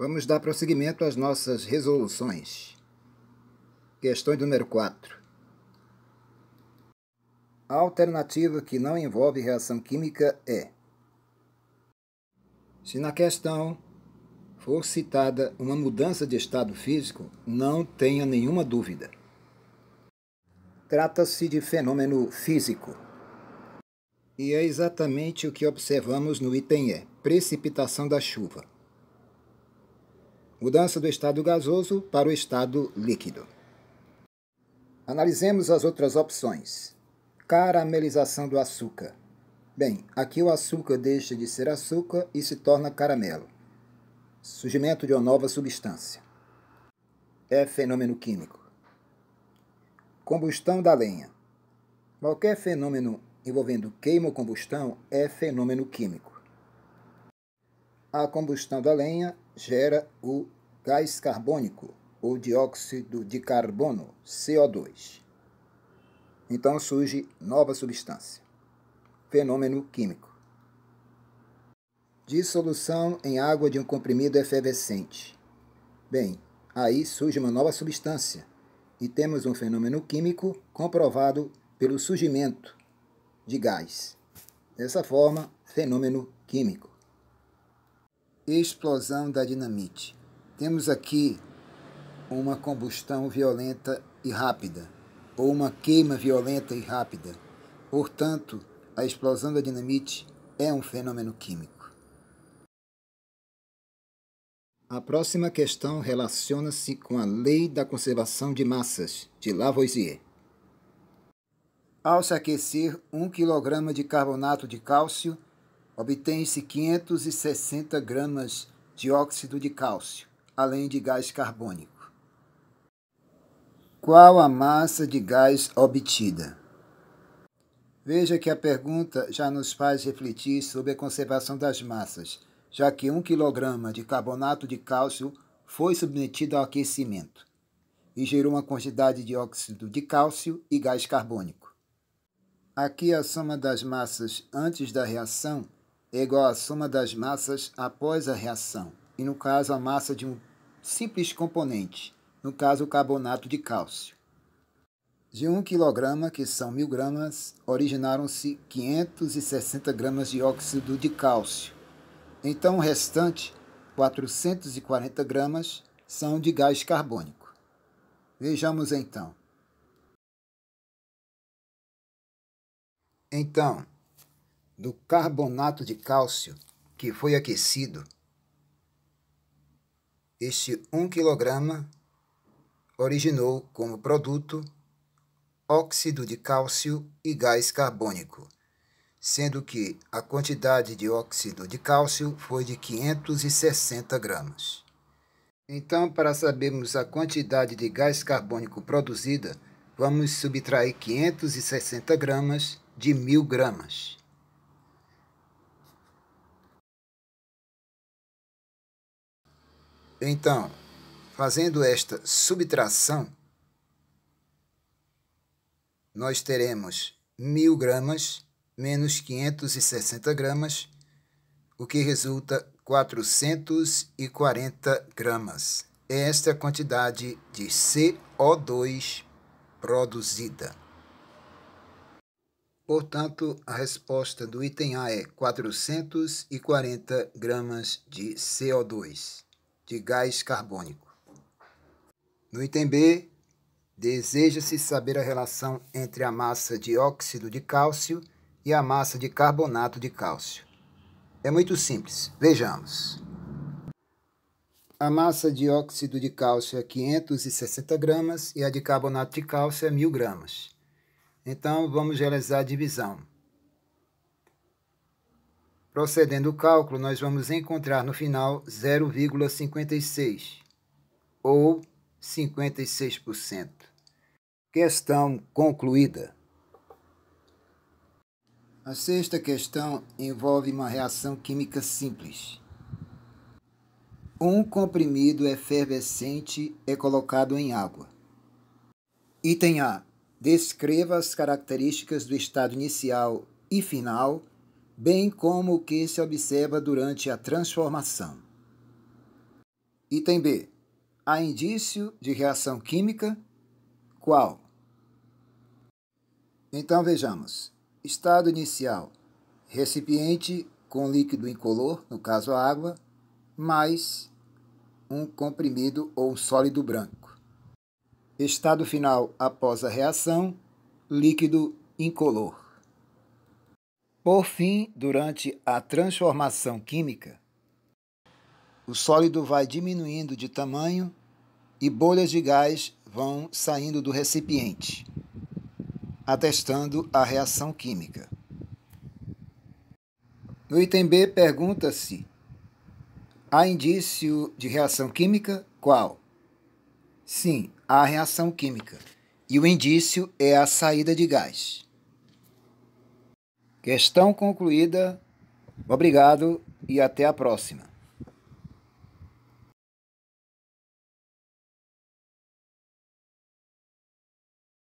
Vamos dar prosseguimento às nossas resoluções. Questão número 4. A alternativa que não envolve reação química é: se na questão for citada uma mudança de estado físico, não tenha nenhuma dúvida. Trata-se de fenômeno físico. E é exatamente o que observamos no item E: precipitação da chuva mudança do estado gasoso para o estado líquido. Analisemos as outras opções. Caramelização do açúcar. Bem, aqui o açúcar deixa de ser açúcar e se torna caramelo. Surgimento de uma nova substância. É fenômeno químico. Combustão da lenha. Qualquer fenômeno envolvendo queima ou combustão é fenômeno químico. A combustão da lenha gera o gás carbônico, ou dióxido de carbono, CO2. Então surge nova substância. Fenômeno químico. Dissolução em água de um comprimido efervescente. Bem, aí surge uma nova substância e temos um fenômeno químico comprovado pelo surgimento de gás. Dessa forma, fenômeno químico explosão da dinamite. Temos aqui uma combustão violenta e rápida, ou uma queima violenta e rápida. Portanto, a explosão da dinamite é um fenômeno químico. A próxima questão relaciona-se com a lei da conservação de massas de Lavoisier. Ao se aquecer 1 kg de carbonato de cálcio, Obtém-se 560 gramas de óxido de cálcio, além de gás carbônico. Qual a massa de gás obtida? Veja que a pergunta já nos faz refletir sobre a conservação das massas, já que 1 kg de carbonato de cálcio foi submetido ao aquecimento e gerou uma quantidade de óxido de cálcio e gás carbônico. Aqui a soma das massas antes da reação é igual à soma das massas após a reação, e no caso a massa de um simples componente, no caso o carbonato de cálcio. De 1 kg, que são 1000 gramas, originaram-se 560 gramas de óxido de cálcio. Então o restante, 440 gramas, são de gás carbônico. Vejamos então. Então, do carbonato de cálcio que foi aquecido, este 1 kg originou como produto óxido de cálcio e gás carbônico, sendo que a quantidade de óxido de cálcio foi de 560 gramas. Então, para sabermos a quantidade de gás carbônico produzida, vamos subtrair 560 gramas de 1.000 gramas. Então, fazendo esta subtração, nós teremos 1.000 gramas menos 560 gramas, o que resulta 440 gramas. É esta é a quantidade de CO2 produzida. Portanto, a resposta do item A é 440 gramas de CO2 de gás carbônico. No item B, deseja-se saber a relação entre a massa de óxido de cálcio e a massa de carbonato de cálcio. É muito simples, vejamos. A massa de óxido de cálcio é 560 gramas e a de carbonato de cálcio é 1000 gramas. Então, vamos realizar a divisão. Procedendo o cálculo, nós vamos encontrar no final 0,56, ou 56%. Questão concluída. A sexta questão envolve uma reação química simples. Um comprimido efervescente é colocado em água. Item A. Descreva as características do estado inicial e final bem como o que se observa durante a transformação. Item B. Há indício de reação química? Qual? Então vejamos. Estado inicial: recipiente com líquido incolor, no caso a água, mais um comprimido ou um sólido branco. Estado final após a reação: líquido incolor. Por fim, durante a transformação química, o sólido vai diminuindo de tamanho e bolhas de gás vão saindo do recipiente, atestando a reação química. No item B, pergunta-se: há indício de reação química? Qual? Sim, há reação química. E o indício é a saída de gás. Questão concluída. Obrigado e até a próxima.